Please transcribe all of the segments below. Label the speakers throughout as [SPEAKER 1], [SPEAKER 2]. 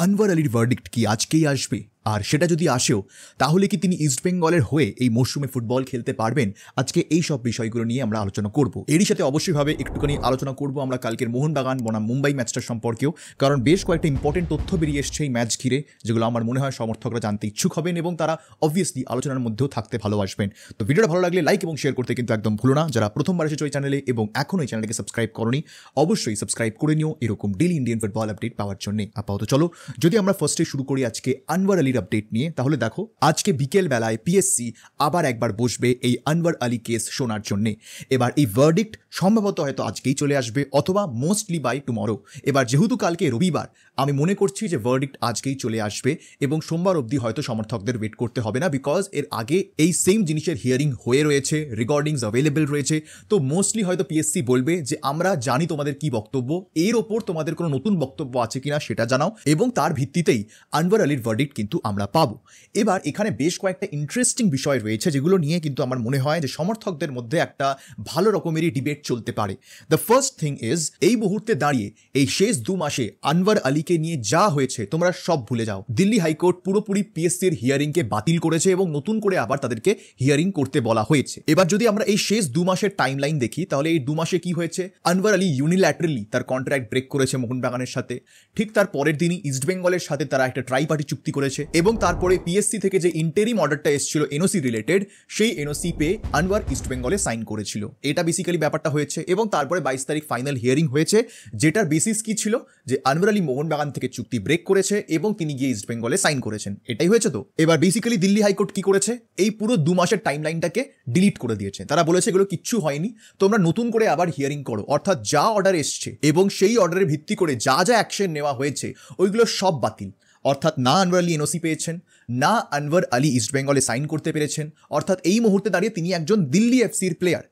[SPEAKER 1] Anwar Ali verdict की आज के आज पे আর সেটা যদি আসেও তাহলে কি তিনি ইস্টবেঙ্গলের হয়ে এই মরশুমে ফুটবল খেলতে পারবেন আজকে এই সব বিষয়গুলো নিয়ে আমরা আলোচনা করব এরই সাথে অবশ্যইভাবে একটুখানি আলোচনা করব আমরা কালকের মোহনবাগান বনাম মুম্বাই ম্যাচটা সম্পর্কেও কারণ বেশ কয়েকটা ইম্পর্টেন্ট তথ্য বেরিয়ে এসছে এই ম্যাচ ঘিরে যেগুলো আমার মনে হয় সমর্থকরা জানতে ইচ্ছুক হবেন এবং তারা অবভিয়াসলি আলোচনার মধ্যেও থাকতে ভালোবাসবেন তো ভিডিওটা ভালো লাগলে লাইক এবং শেয়ার করতে কিন্তু একদম ভুলো না যারা প্রথমবার এসেছে ওই চ্যানেলে এবং এখনও এই চ্যানেলকে সাবস্ক্রাইব করনি অবশ্যই সাবস্ক্রাইব করে নিও এরকম ডেলি ইন্ডিয়ান ফুটবল আপডেট পাওয়ার জন্য আপাতত চলো যদি আমরা ফার্স্টে শুরু করি আজকে আনওয়ার আলী আলীর আপডেট নিয়ে তাহলে দেখো আজকে বিকেল বেলায় পিএসসি আবার একবার বসবে এই আনওয়ার আলী কেস শোনার জন্যে এবার এই ভার্ডিক্ট সম্ভবত হয়তো আজকেই চলে আসবে অথবা মোস্টলি বাই টুমরো এবার যেহেতু কালকে রবিবার আমি মনে করছি যে ভার্ডিক্ট আজকেই চলে আসবে এবং সোমবার অবধি হয়তো সমর্থকদের ওয়েট করতে হবে না বিকজ এর আগে এই সেম জিনিসের হিয়ারিং হয়ে রয়েছে রেকর্ডিংস অ্যাভেলেবেল রয়েছে তো মোস্টলি হয়তো পিএসসি বলবে যে আমরা জানি তোমাদের কি বক্তব্য এর ওপর তোমাদের কোনো নতুন বক্তব্য আছে কিনা সেটা জানাও এবং তার ভিত্তিতেই আনওয়ার আলীর ভার্ডিক্ট কিন্তু আমরা পাবো এবার এখানে বেশ কয়েকটা ইন্টারেস্টিং বিষয় রয়েছে যেগুলো নিয়ে কিন্তু আমার মনে হয় যে সমর্থকদের মধ্যে একটা ভালো রকমেরই ডিবেট চলতে পারে দ্য ফার্স্ট থিং ইজ এই মুহূর্তে দাঁড়িয়ে এই শেষ দু মাসে আনওয়ার আলীকে নিয়ে যা হয়েছে তোমরা সব ভুলে যাও দিল্লি হাইকোর্ট পুরোপুরি পিএসসির হিয়ারিংকে বাতিল করেছে এবং নতুন করে আবার তাদেরকে হিয়ারিং করতে বলা হয়েছে এবার যদি আমরা এই শেষ দু মাসের টাইম লাইন দেখি তাহলে এই দু মাসে কি হয়েছে আনওয়ার আলী ইউনিল্যাটারালি তার কন্ট্রাক্ট ব্রেক করেছে মোহনবাগানের সাথে ঠিক তার পরের দিনই ইস্টবেঙ্গলের সাথে তারা একটা ট্রাই পার্টি চুক্তি করেছে এবং তারপরে পিএসসি থেকে যে ইন্টেরিম অর্ডারটা এসেছিল এনওসি রিলেটেড সেই এনওসি পেয়ে আনোয়ার ইস্টবেঙ্গলে সাইন করেছিল এটা বেসিক্যালি ব্যাপারটা হয়েছে এবং তারপরে বাইশ তারিখ ফাইনাল হিয়ারিং হয়েছে যেটার বেসিস কি ছিল যে আনোয়ার আলী মোহনবাগান থেকে চুক্তি ব্রেক করেছে এবং তিনি গিয়ে ইস্টবেঙ্গলে সাইন করেছেন এটাই হয়েছে তো এবার বেসিক্যালি দিল্লি হাইকোর্ট কি করেছে এই পুরো দু মাসের টাইম লাইনটাকে ডিলিট করে দিয়েছে তারা বলেছে এগুলো কিচ্ছু হয়নি তোমরা নতুন করে আবার হিয়ারিং করো অর্থাৎ যা অর্ডার এসছে এবং সেই অর্ডারের ভিত্তি করে যা যা অ্যাকশন নেওয়া হয়েছে ওইগুলো সব বাতিল অর্থাৎ না আনওয়ার আলী এনওসি পেয়েছেন না আনোয়ার আলী ইস্ট বেঙ্গলে সাইন করতে পেরেছেন অর্থাৎ এই মুহূর্তে দাঁড়িয়ে তিনি একজন দিল্লি এফসির প্লেয়ার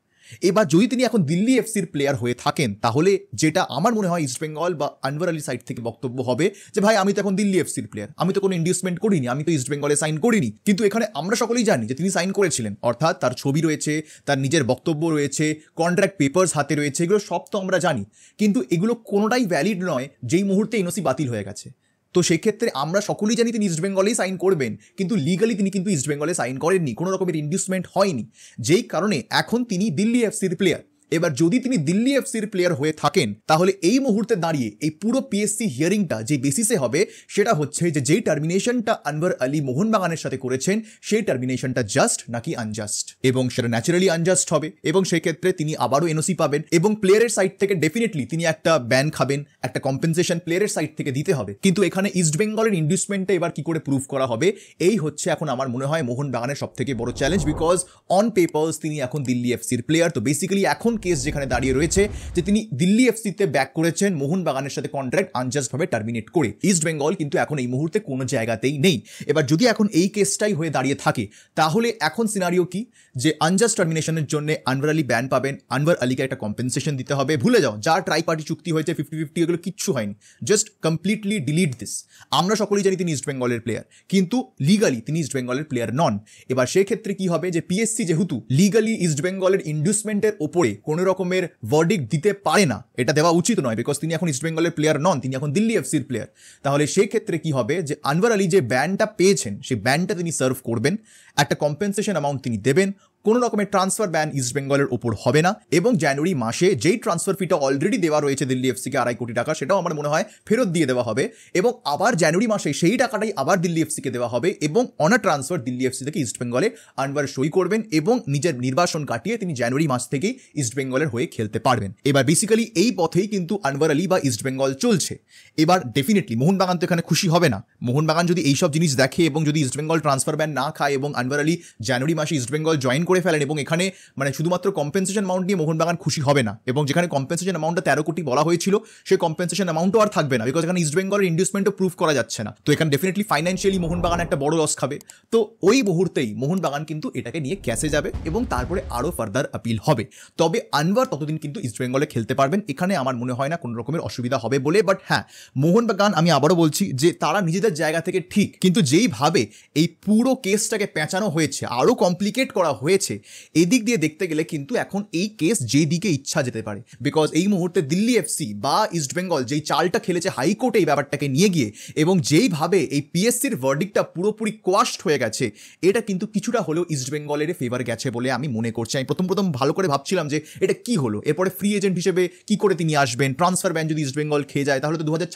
[SPEAKER 1] এবার যদি তিনি এখন দিল্লি এফসির প্লেয়ার হয়ে থাকেন তাহলে যেটা আমার মনে হয় ইস্ট বেঙ্গল বা আনভার আলী সাইড থেকে বক্তব্য হবে যে ভাই আমি তো এখন দিল্লি এফসির প্লেয়ার আমি তো কোনো ইন্ডিউসমেন্ট করিনি আমি তো ইস্ট বেঙ্গলে সাইন করিনি কিন্তু এখানে আমরা সকলেই জানি যে তিনি সাইন করেছিলেন অর্থাৎ তার ছবি রয়েছে তার নিজের বক্তব্য রয়েছে কন্ট্রাক্ট পেপার্স হাতে রয়েছে এগুলো সব তো আমরা জানি কিন্তু এগুলো কোনোটাই ভ্যালিড নয় যেই মুহূর্তে এনওসি বাতিল হয়ে গেছে তো সেই ক্ষেত্রে আমরা সকলেই জানি তিনি ইস্টবেঙ্গলেই সাইন করবেন কিন্তু লিগালি তিনি কিন্তু ইস্টবেঙ্গলে সাইন করেননি কোনো রকমের ইন্ডুসমেন্ট হয়নি যেই কারণে এখন তিনি দিল্লি এফসির প্লেয়ার এবার যদি তিনি দিল্লি এফসির প্লেয়ার হয়ে থাকেন তাহলে এই মুহূর্তে দাঁড়িয়ে এই পুরো পিএসসি হিয়ারিংটা যে বেসিসে হবে সেটা হচ্ছে যে যেই টার্মিনেশনটা আনবার আলী মোহনবাগানের সাথে করেছেন সেই টার্মিনেশনটা জাস্ট নাকি আনজাস্ট এবং সেটা ন্যাচারালি আনজাস্ট হবে এবং সেক্ষেত্রে তিনি আবারও এনওসি পাবেন এবং প্লেয়ারের সাইড থেকে ডেফিনেটলি তিনি একটা ব্যান খাবেন একটা কম্পেনসেশন প্লেয়ারের সাইড থেকে দিতে হবে কিন্তু এখানে ইস্ট বেঙ্গলের ইন্ডুসমেন্টটা এবার কি করে প্রুফ করা হবে এই হচ্ছে এখন আমার মনে হয় মোহনবাগানের সব থেকে বড় চ্যালেঞ্জ বিকজ অন পেপার্স তিনি এখন দিল্লি এফসির প্লেয়ার তো বেসিক্যালি এখন কেস যেখানে দাঁড়িয়ে রয়েছে যে তিনি দিল্লি এফসিতে ব্যাক করেছেন মোহনবাগানের সাথে কন্ট্রাক্ট আনজাস্টভাবে টার্মিনেট করে ইস্ট বেঙ্গল কিন্তু এখন এই মুহূর্তে কোনো জায়গাতেই নেই এবার যদি এখন এই কেসটাই হয়ে দাঁড়িয়ে থাকে তাহলে এখন সিনারিও কি যে আনজাস্ট টার্মিনেশনের জন্য আনভার আলী ব্যান পাবেন আনভার আলীকে একটা কম্পেনসেশন দিতে হবে ভুলে যাও যা ট্রাই পার্টি চুক্তি হয়েছে ফিফটি ফিফটি এগুলো কিচ্ছু হয়নি জাস্ট কমপ্লিটলি ডিলিট দিস আমরা সকলেই জানি তিনি ইস্ট বেঙ্গলের প্লেয়ার কিন্তু লিগালি তিনি ইস্ট বেঙ্গলের প্লেয়ার নন এবার সেক্ষেত্রে কি হবে যে পিএসসি যেহেতু লিগালি ইস্ট বেঙ্গলের ইন্ডুসমেন্টের ওপরে কোনো রকমের ভার্ডিক দিতে পারে না এটা দেওয়া উচিত নয় বিকজ তিনি এখন ইস্ট বেঙ্গলের প্লেয়ার নন তিনি এখন দিল্লি এফসির প্লেয়ার তাহলে সেই ক্ষেত্রে কি হবে যে আনোয়ার আলী যে ব্যানটা পেয়েছেন সেই ব্যানটা তিনি সার্ভ করবেন একটা কম্পেনসেশন অ্যামাউন্ট তিনি দেবেন কোনো রকমের ট্রান্সফার ব্যান ইস্ট বেঙ্গলের উপর হবে না এবং জানুয়ারি মাসে যেই ট্রান্সফার ফিটা অলরেডি দেওয়া রয়েছে দিল্লি এফসিকে আড়াই কোটি টাকা সেটাও আমার মনে হয় ফেরত দিয়ে দেওয়া হবে এবং আবার জানুয়ারি মাসে সেই টাকাটাই আবার দিল্লি এফসিকে দেওয়া হবে এবং অনার ট্রান্সফার দিল্লি এফসি থেকে ইস্ট বেঙ্গলে আনবার সই করবেন এবং নিজের নির্বাসন কাটিয়ে তিনি জানুয়ারি মাস থেকেই ইস্ট বেঙ্গলের হয়ে খেলতে পারবেন এবার বেসিক্যালি এই পথেই কিন্তু আনবার আলী বা ইস্ট বেঙ্গল চলছে এবার ডেফিনেটলি মোহনবাগান তো এখানে খুশি হবে না মোহনবাগান যদি এইসব জিনিস দেখে এবং যদি ইস্ট বেঙ্গল ট্রান্সফার ব্যান না খায় এবং আনবার আলী জানুয়ারি মাসে ইস্ট বেঙ্গল জয়েন করে ফেলেন এবং এখানে মানে শুধুমাত্র কম্পেনসেশন অ্যামাউন্ট নিয়ে মোহনবাগান খুশি হবে না এবং যেখানে কম্পেনসেশন অ্যামাউন্টটা তেরো কোটি বলা হয়েছিল সেই কম্পেনসেশন অ্যামাউন্টও আর থাকবে না বিকজ এখানে ইস্ট বেঙ্গলের ইনভেস্টমেন্টও প্রুফ করা যাচ্ছে না তো এখানে ডেফিনেটলি ফাইন্যান্সিয়ালি মোহনবাগান একটা বড় লস খাবে তো ওই মুহূর্তেই মোহনবাগান কিন্তু এটাকে নিয়ে ক্যাশে যাবে এবং তারপরে আরও ফার্দার আপিল হবে তবে আনবার ততদিন কিন্তু ইস্ট বেঙ্গলে খেলতে পারবেন এখানে আমার মনে হয় না কোনো রকমের অসুবিধা হবে বলে বাট হ্যাঁ মোহনবাগান আমি আবারও বলছি যে তারা নিজেদের জায়গা থেকে ঠিক কিন্তু যেইভাবে এই পুরো কেসটাকে পেঁচানো হয়েছে আরও কমপ্লিকেট করা হয়েছে হয়েছে এদিক দিয়ে দেখতে গেলে কিন্তু এখন এই কেস যেদিকে ইচ্ছা যেতে পারে বিকজ এই মুহূর্তে দিল্লি এফসি বা ইস্ট বেঙ্গল যেই চালটা খেলেছে হাইকোর্টে এই ব্যাপারটাকে নিয়ে গিয়ে এবং যেইভাবে এই পিএসসির ভার্ডিকটা পুরোপুরি কোয়াস্ট হয়ে গেছে এটা কিন্তু কিছুটা হলেও ইস্ট বেঙ্গলের ফেভার গেছে বলে আমি মনে করছি আমি প্রথম প্রথম ভালো করে ভাবছিলাম যে এটা কি হলো এরপরে ফ্রি এজেন্ট হিসেবে কি করে তিনি আসবেন ট্রান্সফার ব্যান যদি ইস্ট বেঙ্গল খেয়ে যায় তাহলে তো দু হাজার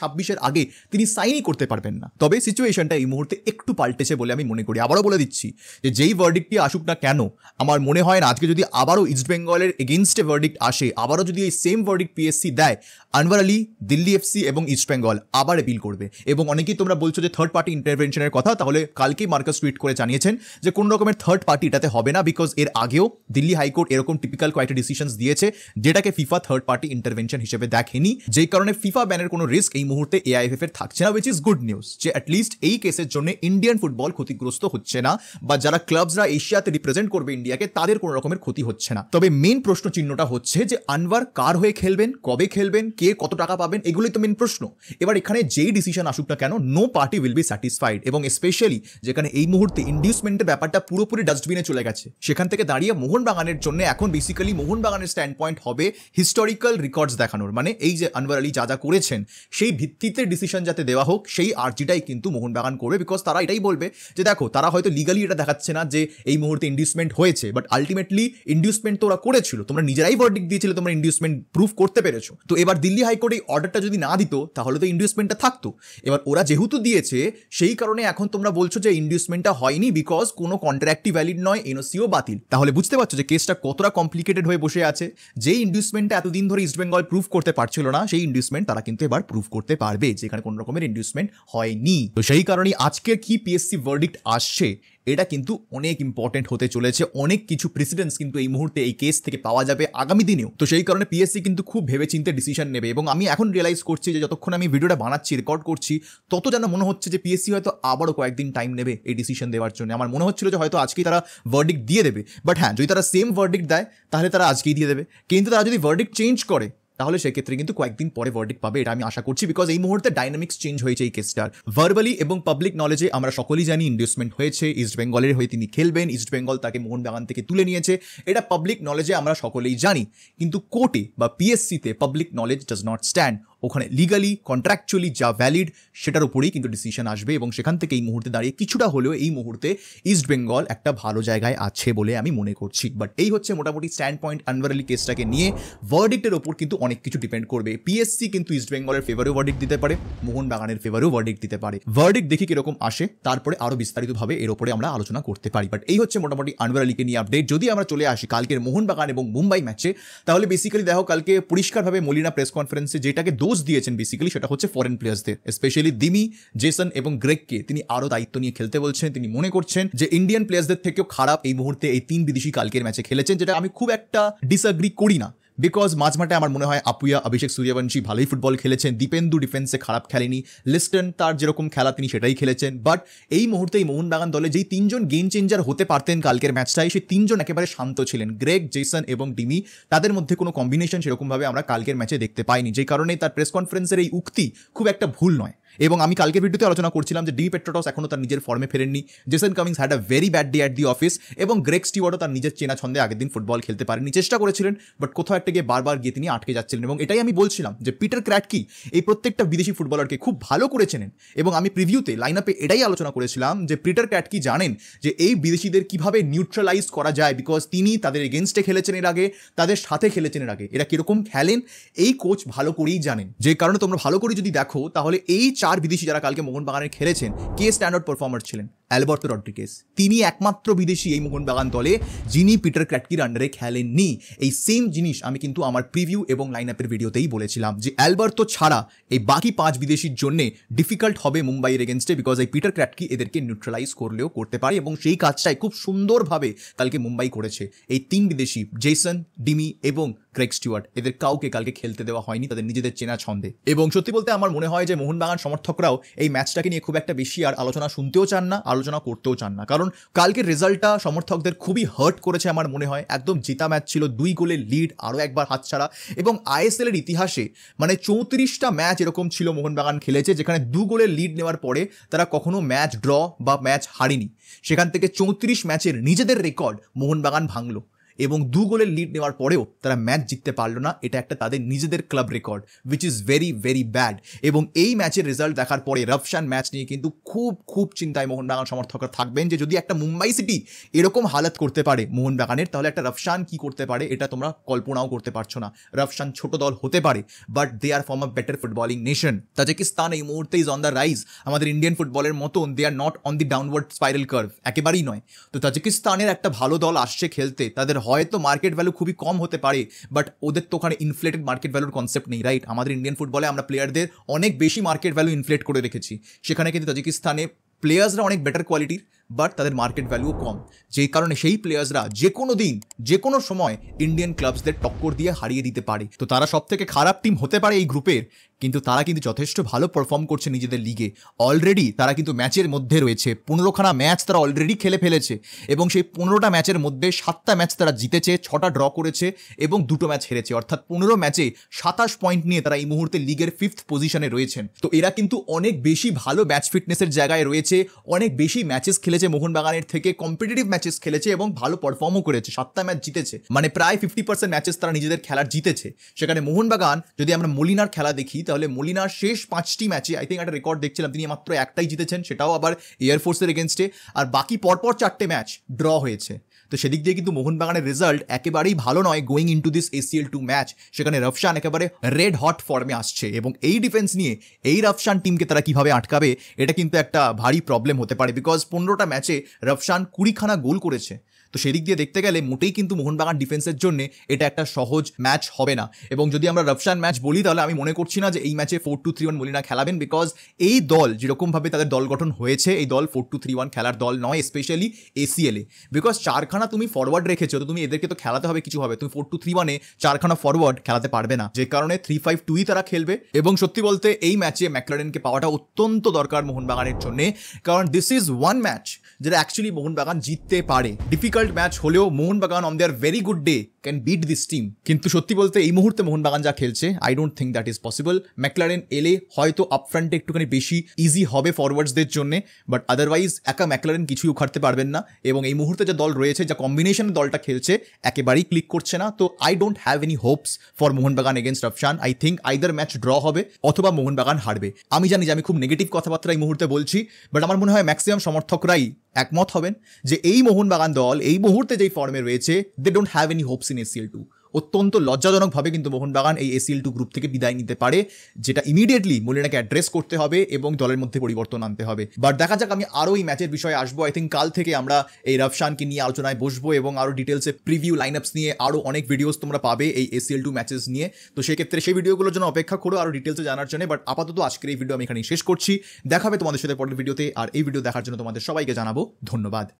[SPEAKER 1] আগে তিনি সাইনই করতে পারবেন না তবে সিচুয়েশনটা এই মুহূর্তে একটু পাল্টেছে বলে আমি মনে করি আবারও বলে দিচ্ছি যে যেই ভার্ডিকটি আসুক না কেন আমার মনে হয় না আজকে যদি আবারও ইস্টবেঙ্গলের এগেনস্টে ভার্ডিক্ট আসে আবারও যদি এই সেম ভার্ডিক্ট পিএসসি দেয় আনভার আলী দিল্লি এফসি এবং ইস্টবেঙ্গল আবার অ্যাপিল করবে এবং অনেকেই তোমরা বলছো যে থার্ড পার্টি ইন্টারভেনশনের কথা তাহলে কালকেই মার্কাস টুইট করে জানিয়েছেন যে কোনো রকমের থার্ড পার্টি এটাতে হবে না বিকজ এর আগেও দিল্লি হাইকোর্ট এরকম টিপিক্যাল কয়েকটা ডিসিশনস দিয়েছে যেটাকে ফিফা থার্ড পার্টি ইন্টারভেনশন হিসেবে দেখেনি যেই কারণে ফিফা ব্যানের কোনো রিস্ক এই মুহূর্তে এআইএফএফ এর থাকছে না উইচ ইজ গুড নিউজ যে অ্যাটলিস্ট এই কেসের জন্য ইন্ডিয়ান ফুটবল ক্ষতিগ্রস্ত হচ্ছে না বা যারা ক্লাবসরা এশিয়াতে রিপ্রেজেন্ট করবে ইন্ডিয়াকে তাদের কোনো রকমের ক্ষতি হচ্ছে না তবে মেন প্রশ্ন চিহ্নটা হচ্ছে যে আনভার কার হয়ে খেলবেন কবে খেলবেন কে কত টাকা পাবেন এগুলোই তো মেন প্রশ্ন এবার এখানে যেই ডিসিশন আসুক না কেন no party will be satisfied এবং স্পেশালি যেখানে এই মুহূর্তে ইন্ডিউসমেন্টের ব্যাপারটা পুরোপুরি ডাস্টবিনে চলে গেছে সেখান থেকে দাঁড়িয়ে মোহনবাগানের জন্য এখন বেসিক্যালি মোহনবাগানের স্ট্যান্ড পয়েন্ট হবে হিস্টোরিক্যাল রেকর্ডস দেখানোর মানে এই যে আনভার আলী যা যা করেছেন সেই ভিত্তিতে ডিসিশন যাতে দেওয়া হোক সেই আর্জিটাই কিন্তু মোহনবাগান করবে বিকজ তারা এটাই বলবে যে দেখো তারা হয়তো লিগালি এটা দেখাচ্ছে না যে এই মুহূর্তে ইন্ডিউসমেন্ট হয়েছে হয়েছে বাট আলটিমেটলি ইন্ডিউসমেন্ট তো ওরা করেছিল তোমরা নিজেরাই ভার্ডিক দিয়েছিলে তোমরা ইন্ডিউসমেন্ট প্রুফ করতে পেরেছো তো এবার দিল্লি হাইকোর্ট এই অর্ডারটা যদি না দিত তাহলে তো ইন্ডিউসমেন্টটা থাকতো এবার ওরা যেহেতু দিয়েছে সেই কারণে এখন তোমরা বলছো যে ইন্ডিউসমেন্টটা হয়নি বিকজ কোনো কন্ট্রাক্টই ভ্যালিড নয় এনওসিও বাতিল তাহলে বুঝতে পারছো যে কেসটা কতটা কমপ্লিকেটেড হয়ে বসে আছে যেই ইন্ডিউসমেন্টটা এতদিন ধরে ইস্টবেঙ্গল প্রুফ করতে পারছিল না সেই ইন্ডিউসমেন্ট তারা কিন্তু এবার প্রুফ করতে পারবে যেখানে কোনো রকমের ইন্ডিউসমেন্ট হয়নি তো সেই কারণে আজকের কি পিএসসি ভার্ডিক্ট আসছে এটা কিন্তু অনেক ইম্পর্টেন্ট হতে চলেছে অনেক কিছু প্রেসিডেন্স কিন্তু এই মুহূর্তে এই কেস থেকে পাওয়া যাবে আগামী দিনেও তো সেই কারণে পিএসসি কিন্তু খুব ভেবেচিন্তে ডিসিশন নেবে এবং আমি এখন রিয়েলাইজ করছি যে যতক্ষণ আমি ভিডিওটা বানাচ্ছি রেকর্ড করছি তত যেন মনে হচ্ছে যে পিএসসি হয়তো আবারও কয়েকদিন টাইম নেবে এই ডিসিশন দেওয়ার জন্য আমার মনে হচ্ছিল যে হয়তো আজকেই তারা ভার্ডিক দিয়ে দেবে বাট হ্যাঁ যদি তারা সেম ভার্ডিক দেয় তাহলে তারা আজকেই দিয়ে দেবে কিন্তু তারা যদি ভার্ডিক চেঞ্জ করে তাহলে সেক্ষেত্রে কিন্তু কয়েকদিন পরে ভার্ডিক পাবে এটা আমি আশা করছি বিকজ এই মুহূর্তে ডাইনামিক্স চেঞ্জ হয়েছে এই কেসটার ভার্বালি এবং পাবলিক নলেজে আমরা সকলেই জানি ইনভেস্টমেন্ট হয়েছে ইস্ট বেঙ্গলের হয়ে তিনি খেলবেন ইস্ট বেঙ্গল তাকে মোহনবাগান থেকে তুলে নিয়েছে এটা পাবলিক নলেজে আমরা সকলেই জানি কিন্তু কোর্টে বা পিএসসিতে public knowledge does not stand ওখানে লিগালি কন্ট্রাকচুয়ালি যা ভ্যালিড সেটার উপরেই কিন্তু ডিসিশন আসবে এবং সেখান থেকে এই মুহূর্তে দাঁড়িয়ে কিছুটা হলেও এই মুহূর্তে ইস্ট বেঙ্গল একটা ভালো জায়গায় আছে বলে আমি মনে করছি বাট এই হচ্ছে মোটামুটি স্ট্যান্ড পয়েন্ট আনভার কেসটাকে নিয়ে ওয়ার্ডিক্টের ওপর কিন্তু অনেক কিছু ডিপেন্ড করবে পিএসসি কিন্তু ইস্ট বেঙ্গলের ফেভারেও ভার্ডিক্ট দিতে পারে মোহনবাগানের ফেভারেও ভার্ডিক্ট দিতে পারে ভার্ডিক্ট দেখি কিরকম আসে তারপরে আরও বিস্তারিতভাবে এর ওপরে আমরা আলোচনা করতে পারি বাট এই হচ্ছে মোটামুটি আনভার নিয়ে আপডেট যদি আমরা চলে আসি কালকের মোহনবাগান এবং মুম্বাই ম্যাচে তাহলে বেসিক্যালি দেখো কালকে পরিষ্কারভাবে মলিনা প্রেস কনফারেন্সে যেটাকে দোষ বুস্ট দিয়েছেন বেসিক্যালি সেটা হচ্ছে ফরেন প্লেয়ার্সদের স্পেশালি দিমি জেসন এবং গ্রেককে তিনি আরও দায়িত্ব নিয়ে খেলতে বলছেন তিনি মনে করছেন যে ইন্ডিয়ান প্লেয়ার্সদের থেকেও খারাপ এই মুহূর্তে এই তিন বিদেশি কালকের ম্যাচে খেলেছেন যেটা আমি খুব একটা ডিসঅ্যাগ্রি করি না বিকজ মাঝমাঠে আমার মনে হয় আপুয়া অভিষেক সূর্যবংশী ভালোই ফুটবল খেলেছেন দীপেন্দু ডিফেন্সে খারাপ খেলেনি লিস্টন তার যেরকম খেলা তিনি সেটাই খেলেছেন বাট এই মুহূর্তে এই মোহনবাগান দলে যেই তিনজন গেম চেঞ্জার হতে পারতেন কালকের ম্যাচটায় সেই তিনজন একেবারে শান্ত ছিলেন গ্রেগ জেসন এবং ডিমি তাদের মধ্যে কোনো কম্বিনেশন সেরকমভাবে আমরা কালকের ম্যাচে দেখতে পাইনি যে কারণে তার প্রেস কনফারেন্সের এই উক্তি খুব একটা ভুল নয় এবং আমি কালকে ভিডিওতে আলোচনা করছিলাম যে ডি পেট্রোটস এখনও তার নিজের ফর্মে ফেরেননি Jason Cummings had a very bad day at the office এবং গ্রেক স্টিওয়ার্ডও তার নিজের চেনা ছন্দে আগের দিন ফুটবল খেলতে পারেনি চেষ্টা করেছিলেন বাট কোথাও একটা গিয়ে বারবার গিয়ে তিনি আটকে যাচ্ছিলেন এবং এটাই আমি বলছিলাম যে পিটার ক্র্যাট কি এই প্রত্যেকটা বিদেশি ফুটবলারকে খুব ভালো করে চেনেন এবং আমি প্রিভিউতে লাইন আপে এটাই আলোচনা করেছিলাম যে পিটার ক্র্যাট কি জানেন যে এই বিদেশিদের কিভাবে নিউট্রালাইজ করা যায় বিকজ তিনি তাদের এগেনস্টে খেলেছেন এর আগে তাদের সাথে খেলেছেন এর আগে এরা কীরকম খেলেন এই কোচ ভালো করেই জানেন যে কারণে তোমরা ভালো করে যদি দেখো তাহলে এই চার বিদেশি যারা কালকে মোহনবাগানে খেলেছেন কে স্ট্যান্ডার্ড পারফর্মার ছিলেন অ্যালবার্তো রড্রিকেস তিনি একমাত্র বিদেশি এই মোহনবাগান দলে যিনি পিটার ক্র্যাটকির আন্ডারে খেলেননি এই সেম জিনিস আমি কিন্তু আমার প্রিভিউ এবং লাইন আপের ভিডিওতেই বলেছিলাম যে অ্যালবার্তো ছাড়া এই বাকি পাঁচ বিদেশির জন্য ডিফিকাল্ট হবে মুম্বাইয়ের এগেনস্টে বিকজ এই পিটার ক্র্যাটকি এদেরকে নিউট্রালাইজ করলেও করতে পারে এবং সেই কাজটাই খুব সুন্দরভাবে কালকে মুম্বাই করেছে এই তিন বিদেশি জেসন ডিমি এবং ক্রেক স্টুয়ার্ট এদের কাউকে কালকে খেলতে দেওয়া হয়নি তাদের নিজেদের চেনা ছন্দে এবং সত্যি বলতে আমার মনে হয় যে মোহনবাগান সমর্থকরাও এই ম্যাচটাকে নিয়ে খুব একটা বেশি আর আলোচনা শুনতেও চান না আর আলোচনা করতেও চান না কারণ কালকে রেজাল্টটা সমর্থকদের খুবই হার্ট করেছে আমার মনে হয় একদম জিতা ম্যাচ ছিল দুই গোলের লিড আরও একবার হাতছাড়া এবং আইএসএলের ইতিহাসে মানে চৌত্রিশটা ম্যাচ এরকম ছিল মোহনবাগান খেলেছে যেখানে দু গোলের লিড নেওয়ার পরে তারা কখনো ম্যাচ ড্র বা ম্যাচ হারেনি সেখান থেকে চৌত্রিশ ম্যাচের নিজেদের রেকর্ড মোহনবাগান ভাঙলো এবং দু গোলের লিড নেওয়ার পরেও তারা ম্যাচ জিততে পারলো না এটা একটা তাদের নিজেদের club record which is very very bad এবং এই ম্যাচের রেজাল্ট দেখার পরে রফশান ম্যাচ নিয়ে কিন্তু খুব খুব চিন্তায় মোহনবাগান সমর্থকরা থাকবেন যে যদি একটা মুম্বাই সিটি এরকম হালাত করতে পারে মোহনবাগানের তাহলে একটা রফশান কি করতে পারে এটা তোমরা কল্পনাও করতে পারছো না রাফশান ছোট দল হতে পারে but they are form a better footballing nation Tajikistan এই মুহূর্তে ইজ অন দ্য রাইজ আমাদের ইন্ডিয়ান ফুটবলের মতন they are not on the downward spiral curve একেবারেই নয় তো তাজিকিস্তানের একটা ভালো দল আসছে খেলতে তাদের হয়তো মার্কেট ভ্যালু খুবই কম হতে পারে বাট ওদের তো ওখানে ইনফ্লেটেড মার্কেট ভ্যালুর কনসেপ্ট নেই রাইট আমাদের ইন্ডিয়ান ফুটবলে আমরা প্লেয়ারদের অনেক বেশি মার্কেট ভ্যালু ইনফ্লেট করে রেখেছি সেখানে কিন্তু তাজিকিস্তানে প্লেয়ার্সরা অনেক বেটার কোয়ালিটির বাট তাদের মার্কেট ভ্যালুও কম যেই কারণে সেই প্লেয়ার্সরা যে কোনো দিন যে কোনো সময় ইন্ডিয়ান ক্লাবসদের টক্কর দিয়ে হারিয়ে দিতে পারে তো তারা সব থেকে খারাপ টিম হতে পারে এই গ্রুপের কিন্তু তারা কিন্তু যথেষ্ট ভালো পারফর্ম করছে নিজেদের লিগে অলরেডি তারা কিন্তু ম্যাচের মধ্যে রয়েছে পনেরোখানা ম্যাচ তারা অলরেডি খেলে ফেলেছে এবং সেই পনেরোটা ম্যাচের মধ্যে সাতটা ম্যাচ তারা জিতেছে ছটা ড্র করেছে এবং দুটো ম্যাচ হেরেছে অর্থাৎ পনেরো ম্যাচে সাতাশ পয়েন্ট নিয়ে তারা এই মুহূর্তে লিগের ফিফথ পজিশনে রয়েছেন তো এরা কিন্তু অনেক বেশি ভালো ম্যাচ ফিটনেসের জায়গায় রয়েছে অনেক বেশি ম্যাচেস খেলেছে মোহনবাগানের থেকে কম্পিটিটিভ ম্যাচেস খেলেছে এবং ভালো পারফর্মও করেছে সাতটা ম্যাচ জিতেছে মানে প্রায় ফিফটি পার্সেন্ট ম্যাচেস তারা নিজেদের খেলার জিতেছে সেখানে মোহনবাগান যদি আমরা মলিনার খেলা দেখি তাহলে মলিনার শেষ পাঁচটি ম্যাচে আই থিঙ্ক একটা রেকর্ড দেখছিলাম তিনি মাত্র একটাই জিতেছেন সেটাও আবার এয়ারফোর্সের এগেনস্টে আর বাকি পরপর চারটে ম্যাচ ড্র হয়েছে তো সেদিক দিয়ে কিন্তু মোহনবাগানের রেজাল্ট একেবারেই ভালো নয় going into this ACL two match সেখানে রফশান একেবারে রেড হট ফর্মে আসছে এবং এই ডিফেন্স নিয়ে এই রফশান টিমকে তারা কিভাবে আটকাবে এটা কিন্তু একটা ভারী প্রবলেম হতে পারে বিকজ পনেরোটা ম্যাচে রফশান কুড়িখানা গোল করেছে তো সেদিক দিয়ে দেখতে গেলে মোটেই কিন্তু মোহনবাগান ডিফেন্সের জন্য এটা একটা সহজ ম্যাচ হবে না এবং যদি আমরা রফসান ম্যাচ বলি তাহলে আমি মনে করছি না যে এই ম্যাচে four two three one Molina খেলাবেন বিকজ এই দল যেরকমভাবে তাদের দল গঠন হয়েছে এই দল ফোর টু থ্রি ওয়ান খেলার দল নয় স্পেশালি এসিএলে বিকজ চারখানা তুমি ফরওয়ার্ড রেখেছো তো তুমি এদেরকে তো খেলাতে হবে কিছু হবে তুমি ফোর টু থ্রি ওয়ানে চারখানা ফরওয়ার্ড খেলাতে পারবে না যে কারণে থ্রি ফাইভ টুই তারা খেলবে এবং সত্যি বলতে এই ম্যাচে ম্যাকলারেনকে পাওয়াটা অত্যন্ত দরকার মোহনবাগানের জন্য কারণ দিস ইজ ওয়ান ম্যাচ যেটা অ্যাকচুয়ালি মোহনবাগান জিততে পারে ডিফিকাল্ট ডিফিকাল্ট ম্যাচ হলেও Mohun Bagan on there very good day can bit this team কিন্তু সত্যি বলতে এই মুহূর্তে মোহনবাগান যা খেলছে I don't think that is possible McLaren এলে হয়তো আপফ্রন্টে একটুখানি বেশি ইজি হবে ফরওয়ার্ডসদের জন্য বাট আদারওয়াইজ একা ম্যাকলারেন কিছুই উখাড়তে পারবেন না এবং এই মুহূর্তে যে দল রয়েছে যা কম্বিনেশন দলটা খেলছে একেবারেই ক্লিক করছে না তো I don't have any Hopes for Mohun Bagan against Afshan I think either match draw হবে অথবা মোহনবাগান হারবে আমি জানি যে আমি খুব নেগেটিভ কথাবার্তা এই মুহূর্তে বলছি বাট আমার মনে হয় ম্যাক্সিমাম সমর্থকরাই একমত হবেন যে এই মোহনবাগান দল এই মুহূর্তে যেই ফর্মে রয়েছে they don't have any hopes in ACL two অত্যন্ত লজ্জাজনকভাবে কিন্তু মোহনবাগান এই এসিএল টু গ্রুপ থেকে বিদায় নিতে পারে যেটা ইমিডিয়েটলি মলিনাকে অ্যাড্রেস করতে হবে এবং দলের মধ্যে পরিবর্তন আনতে হবে বাট দেখা যাক আমি আরও এই ম্যাচের বিষয়ে আসবো আই থিঙ্ক কাল থেকে আমরা এই রফশানকে নিয়ে আলোচনায় বসবো এবং আরও ডিটেলসে প্রিভিউ লাইন আপস নিয়ে আরও অনেক ভিডিওস তোমরা পাবে এই এসিএল টু ম্যাচেস নিয়ে তো সেক্ষেত্রে সেই ভিডিওগুলোর জন্য অপেক্ষা করো আরও ডিটেলসে জানার জন্য বাট আপাতত আজকের এই ভিডিও আমি এখানে শেষ করছি দেখাবে তোমাদের সাথে পরের ভিডিওতে আর এই ভিডিও দেখার জন্য তোমাদের সবাইকে জানাবো ধন্যবাদ